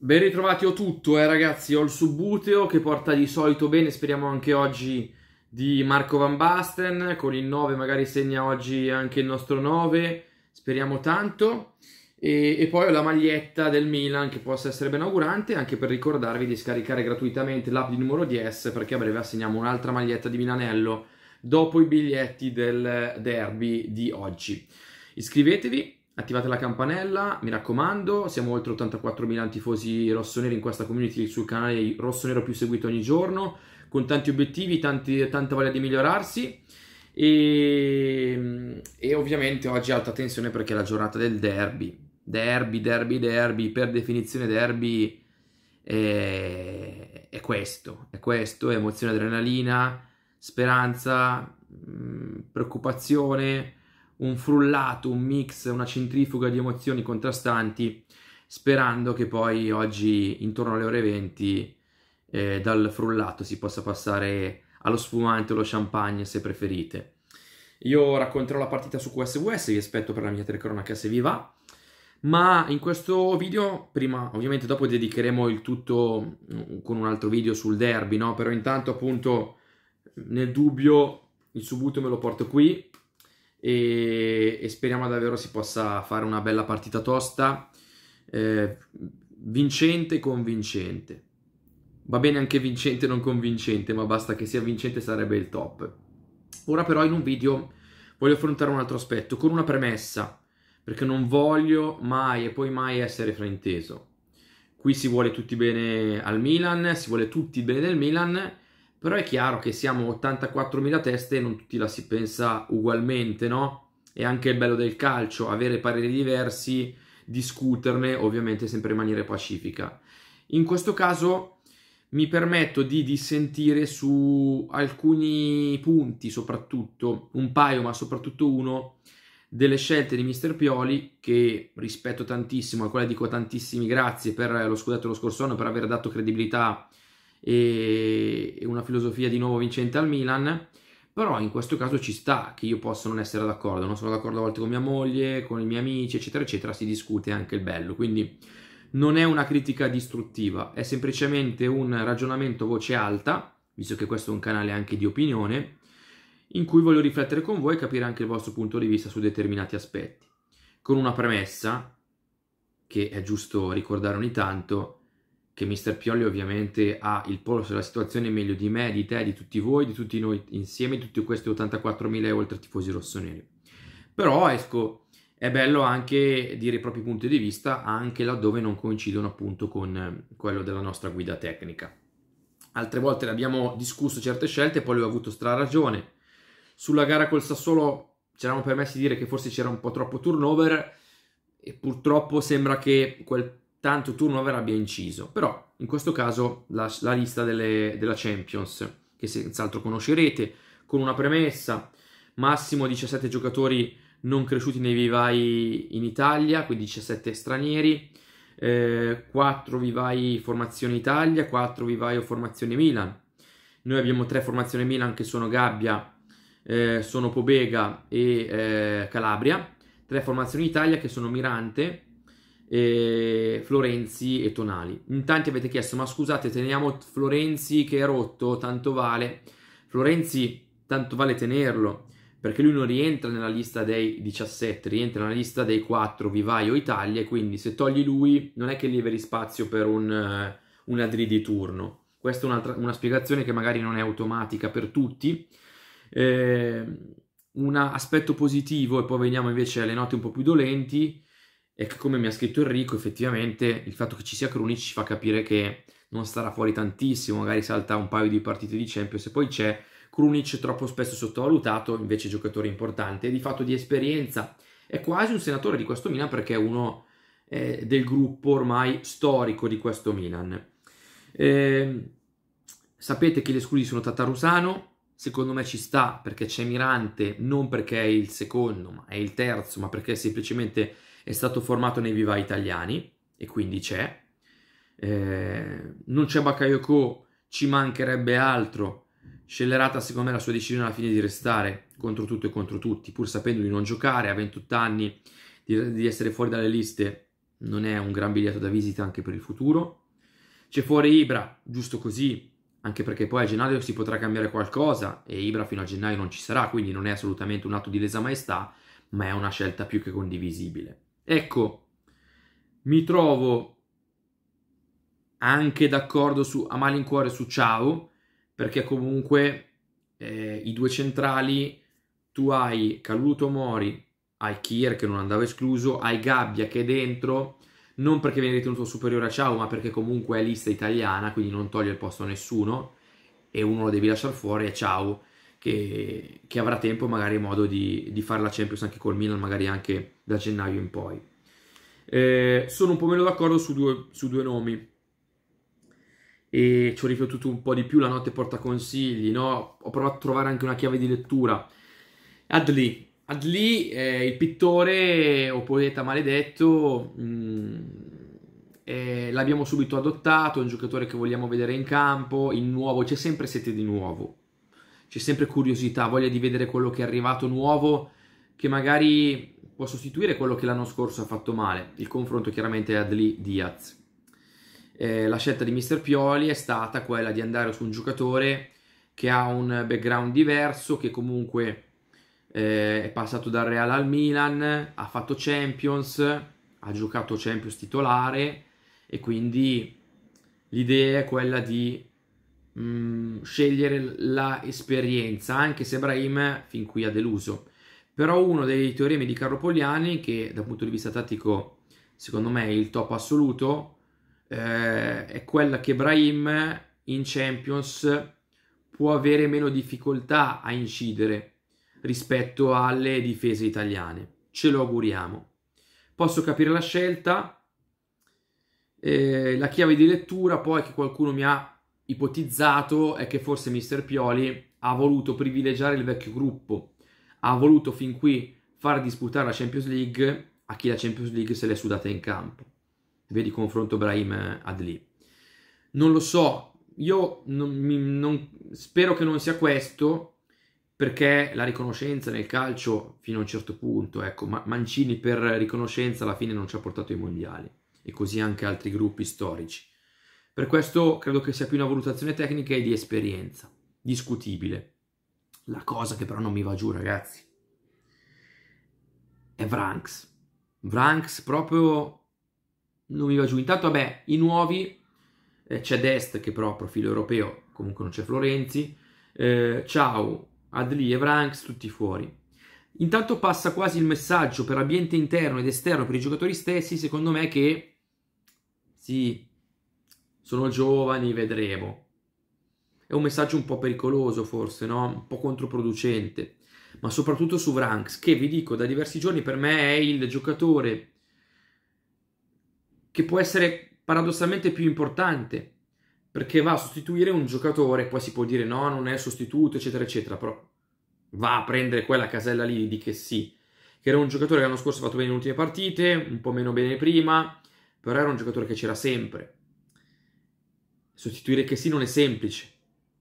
Ben ritrovati ho tutto eh ragazzi, ho il subbuteo che porta di solito bene, speriamo anche oggi di Marco Van Basten, con il 9 magari segna oggi anche il nostro 9, speriamo tanto. E, e, poi ho la maglietta del Milan che possa essere ben augurante anche per ricordarvi di scaricare gratuitamente l'app di numero 10 perché a breve assegniamo un'altra maglietta di Milanello dopo i biglietti del derby di oggi. Iscrivetevi attivate la campanella, mi raccomando, siamo oltre 84.000 tifosi rossoneri in questa community sul canale rossonero più seguito ogni giorno, con tanti obiettivi, tanti, tanta voglia di migliorarsi e, ehm, e ovviamente oggi alta tensione perché è la giornata del derby, derby, derby, derby, per definizione derby è, eh, è questo, è questo, è emozione, adrenalina, speranza, mm, preoccupazione un frullato, un mix, una centrifuga di emozioni contrastanti, sperando che poi oggi intorno alle ore 20 eh, dal frullato si possa passare allo sfumante o allo champagne se preferite. Io racconterò la partita su QSVS, vi aspetto per la mia telecronaca se vi va. Ma in questo video, prima, ovviamente dopo dedicheremo il tutto mm, con un altro video sul derby, no? Però intanto appunto nel dubbio il subuto me lo porto qui, e, e speriamo davvero si possa fare una bella partita tosta, eh, vincente e convincente. Va bene anche vincente e non convincente, ma basta che sia vincente sarebbe il top. Ora però in un video voglio affrontare un altro aspetto, con una premessa, perché non voglio mai e poi mai essere frainteso. Qui si vuole tutti bene al Milan, si vuole tutti bene del Milan, però è chiaro che siamo 84.000 teste e non tutti la si pensa ugualmente, no? E anche il bello del calcio, avere pareri diversi, discuterne, ovviamente sempre in maniera pacifica. In questo caso mi permetto di dissentire su alcuni punti, soprattutto un paio, ma soprattutto uno delle scelte di Mister Pioli che rispetto tantissimo, al quale dico tantissimi grazie per lo scudetto dello scorso anno, per aver dato credibilità a e una filosofia di nuovo vincente al Milan, però in questo caso ci sta che io possa non essere d'accordo, non sono d'accordo a volte con mia moglie, con i miei amici, eccetera, eccetera, si discute anche il bello, quindi non è una critica distruttiva, è semplicemente un ragionamento voce alta, visto che questo è un canale anche di opinione, in cui voglio riflettere con voi e capire anche il vostro punto di vista su determinati aspetti, con una premessa che è giusto ricordare ogni tanto, che Mister Pioli ovviamente ha il polso della situazione meglio di me, di te, di tutti voi, di tutti noi insieme, di tutti questi 84.000 e oltre tifosi rossoneri. Però, esco, è bello anche dire i propri punti di vista, anche laddove non coincidono appunto con eh, quello della nostra guida tecnica. Altre volte abbiamo discusso certe scelte, poi lui ha avuto stra ragione. Sulla gara col Sassuolo ci eravamo permessi di dire che forse c'era un po' troppo turnover e purtroppo sembra che quel tanto turnover abbia inciso. Però in questo caso la, la lista delle, della Champions, che senz'altro conoscerete, con una premessa, massimo 17 giocatori non cresciuti nei vivai in Italia, quindi 17 stranieri, eh, 4 vivai formazione Italia, 4 vivai o formazione Milan. Noi abbiamo 3 formazioni Milan che sono Gabbia, eh, sono Pobega e eh, Calabria, 3 formazioni Italia che sono Mirante, e Florenzi e Tonali. In tanti avete chiesto, ma scusate, teniamo Florenzi che è rotto, tanto vale. Florenzi, tanto vale tenerlo, perché lui non rientra nella lista dei 17, rientra nella lista dei 4 Vivaio Italia, quindi se togli lui non è che liberi spazio per un, eh, un Adri di turno. Questa è una, spiegazione che magari non è automatica per tutti. Eh, un aspetto positivo, e poi veniamo invece alle note un po' più dolenti, e che come mi ha scritto Enrico effettivamente il fatto che ci sia Krunic ci fa capire che non starà fuori tantissimo, magari salta un paio di partite di Champions e poi c'è Krunic troppo spesso sottovalutato, invece giocatore importante, di fatto di esperienza, è quasi un senatore di questo Milan perché è uno eh, del gruppo ormai storico di questo Milan. Eh, sapete che gli esclusi sono Tatarusano, secondo me ci sta perché c'è Mirante, non perché è il secondo, ma è il terzo, ma perché è semplicemente è stato formato nei vivai italiani e quindi c'è. Eh, non c'è Bakayoko, ci mancherebbe altro. Scellerata secondo me la sua decisione alla fine di restare contro tutto e contro tutti, pur sapendo di non giocare a 28 anni, di, di essere fuori dalle liste, non è un gran biglietto da visita anche per il futuro. C'è fuori Ibra, giusto così, anche perché poi a gennaio si potrà cambiare qualcosa e Ibra fino a gennaio non ci sarà, quindi non è assolutamente un atto di lesa maestà, ma è una scelta più che condivisibile. Ecco, mi trovo anche d'accordo su, a malincuore su Ciao, perché comunque eh, i due centrali, tu hai Caluto Mori, hai Kier che non andava escluso, hai Gabbia che è dentro, non perché viene ritenuto superiore a Ciao, ma perché comunque è lista italiana, quindi non toglie il posto a nessuno, e uno lo devi lasciare fuori è Ciao che, che avrà tempo magari modo di, di fare la Champions anche col Milan, magari anche da gennaio in poi. Eh, sono un po' meno d'accordo su due, su due nomi e ci ho riflettuto un po' di più la notte porta consigli, no? ho provato a trovare anche una chiave di lettura. Adli, Adli eh, il pittore o poeta maledetto, mh, mm, eh, l'abbiamo subito adottato, è un giocatore che vogliamo vedere in campo, il nuovo, c'è sempre sete di nuovo c'è sempre curiosità, voglia di vedere quello che è arrivato nuovo, che magari può sostituire quello che l'anno scorso ha fatto male. Il confronto chiaramente è Adli-Diaz. Eh, la scelta di Mister Pioli è stata quella di andare su un giocatore che ha un background diverso, che comunque eh, è passato dal Real al Milan, ha fatto Champions, ha giocato Champions titolare e quindi l'idea è quella di mh, mm, scegliere la esperienza, anche se Brahim fin qui ha deluso. Però uno dei teoremi di Carlo Poliani, che dal punto di vista tattico secondo me è il top assoluto, eh, è quella che Brahim in Champions può avere meno difficoltà a incidere rispetto alle difese italiane. Ce lo auguriamo. Posso capire la scelta. Eh, la chiave di lettura poi che qualcuno mi ha ipotizzato è che forse Mister Pioli ha voluto privilegiare il vecchio gruppo, ha voluto fin qui far disputare la Champions League a chi la Champions League se l'è sudata in campo. Vedi confronto Brahim eh, Adli. Non lo so, io non, mi, non, spero che non sia questo, perché la riconoscenza nel calcio fino a un certo punto, ecco, Mancini per riconoscenza alla fine non ci ha portato ai mondiali e così anche altri gruppi storici. Per questo credo che sia più una valutazione tecnica e di esperienza, discutibile. La cosa che però non mi va giù, ragazzi, è Vranks. Vranks proprio non mi va giù. Intanto, vabbè, i nuovi, eh, c'è Dest che però profilo europeo, comunque non c'è Florenzi, eh, Ciao, Adli e Vranks, tutti fuori. Intanto passa quasi il messaggio per ambiente interno ed esterno, per i giocatori stessi, secondo me che sì, sono giovani, vedremo. È un messaggio un po' pericoloso forse, no? Un po' controproducente, ma soprattutto su Vranks, che vi dico da diversi giorni per me è il giocatore che può essere paradossalmente più importante, perché va a sostituire un giocatore, poi si può dire no, non è sostituto, eccetera, eccetera, però va a prendere quella casella lì di che sì, che era un giocatore che l'anno scorso ha fatto bene le ultime partite, un po' meno bene prima, però era un giocatore che c'era sempre Sostituire che sì non è semplice.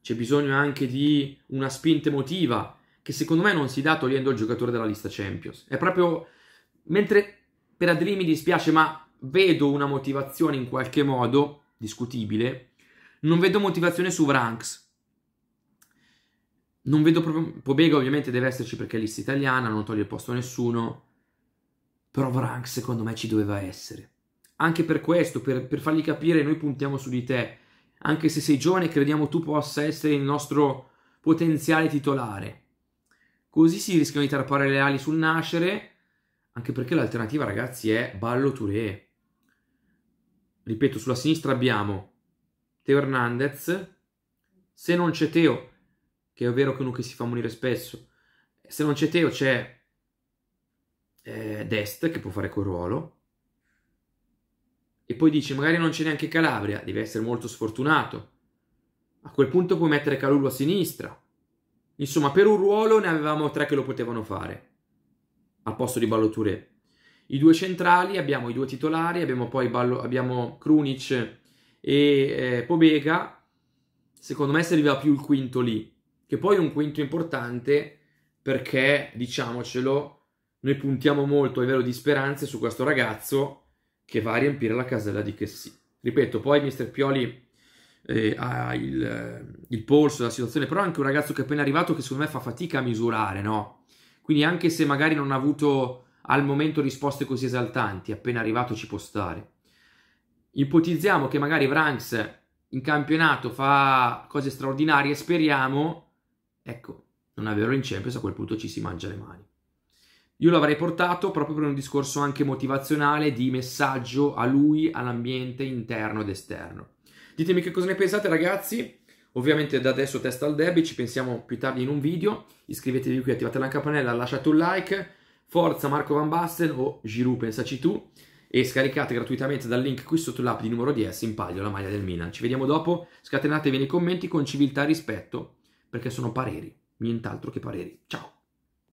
C'è bisogno anche di una spinta emotiva che secondo me non si dà togliendo il giocatore dalla lista Champions. È proprio mentre per Adli mi dispiace, ma vedo una motivazione in qualche modo discutibile. Non vedo motivazione su Vranks. Non vedo proprio Pobega ovviamente deve esserci perché è lista italiana, non toglie il posto a nessuno. Però Vranks secondo me ci doveva essere. Anche per questo, per, per fargli capire, noi puntiamo su di te anche se sei giovane, crediamo tu possa essere il nostro potenziale titolare. Così si rischiano di tarpare le ali sul nascere, anche perché l'alternativa, ragazzi, è Ballo Touré. Ripeto, sulla sinistra abbiamo Teo Hernandez. Se non c'è Teo, che è vero che uno che si fa morire spesso, se non c'è Teo c'è eh, Dest che può fare quel ruolo. E poi dici, magari non c'è neanche Calabria, devi essere molto sfortunato. A quel punto puoi mettere Calulu a sinistra. Insomma, per un ruolo ne avevamo tre che lo potevano fare, al posto di Balloture. I due centrali, abbiamo i due titolari, abbiamo poi Ballo, abbiamo Krunic e eh, Pobega. Secondo me serviva più il quinto lì, che poi è un quinto importante perché, diciamocelo, noi puntiamo molto a livello di speranze su questo ragazzo che va a riempire la casella di che sì. Ripeto, poi mister Pioli eh, ha il, eh, il, polso della situazione, però è anche un ragazzo che è appena arrivato che secondo me fa fatica a misurare, no? Quindi anche se magari non ha avuto al momento risposte così esaltanti, appena arrivato ci può stare. Ipotizziamo che magari Vranks in campionato fa cose straordinarie, speriamo. Ecco, non è vero in Champions, a quel punto ci si mangia le mani. Io l'avrei portato proprio per un discorso anche motivazionale di messaggio a lui, all'ambiente interno ed esterno. Ditemi che cosa ne pensate ragazzi. Ovviamente da adesso testa al debit, ci pensiamo più tardi in un video. Iscrivetevi qui, attivate la campanella, lasciate un like. Forza Marco Van Basten o Giroud, pensaci tu. E scaricate gratuitamente dal link qui sotto l'app di numero 10 in palio la maglia del Milan. Ci vediamo dopo, scatenatevi nei commenti con civiltà e rispetto, perché sono pareri, nient'altro che pareri. Ciao!